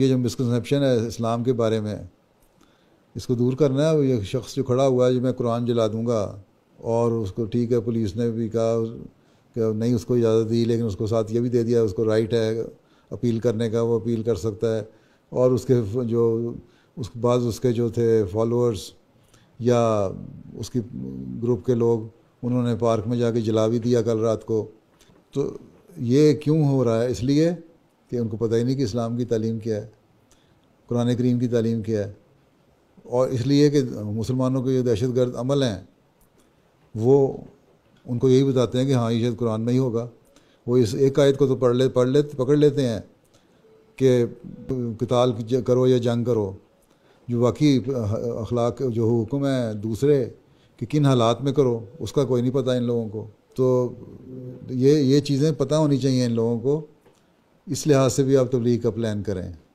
ये जो मिसकनसप्शन है इस्लाम के बारे में इसको दूर करना है ये शख्स जो खड़ा हुआ है जो मैं कुरान जला दूँगा और उसको ठीक है पुलिस ने भी कहा कि नहीं उसको इजाज़त दी लेकिन उसको साथ ये भी दे दिया उसको राइट है अपील करने का वो अपील कर सकता है और उसके जो उस बाद उसके जो थे फॉलोअर्स या उसकी ग्रुप के लोग उन्होंने पार्क में जाके जला भी दिया कल रात को तो ये क्यों हो रहा है इसलिए कि उनको पता ही नहीं कि इस्लाम की तालीम क्या है कुरान करीम की तालीम क्या है और इसलिए कि मुसलमानों के जो दहशत गर्द अमल हैं वो उनको यही बताते हैं कि हाँ ये शायद कुरान में ही होगा वो इस एक आयत को तो पढ़ ले पढ़ ले पकड़ लेते हैं कि कताल करो या जंग करो जो बाकी अखलाक जो हुक्म है दूसरे कि किन हालात में करो उसका कोई नहीं पता इन लोगों को तो ये ये चीज़ें पता होनी चाहिए इन लोगों को इस लिहाज से भी आप तबलीग का प्लान करें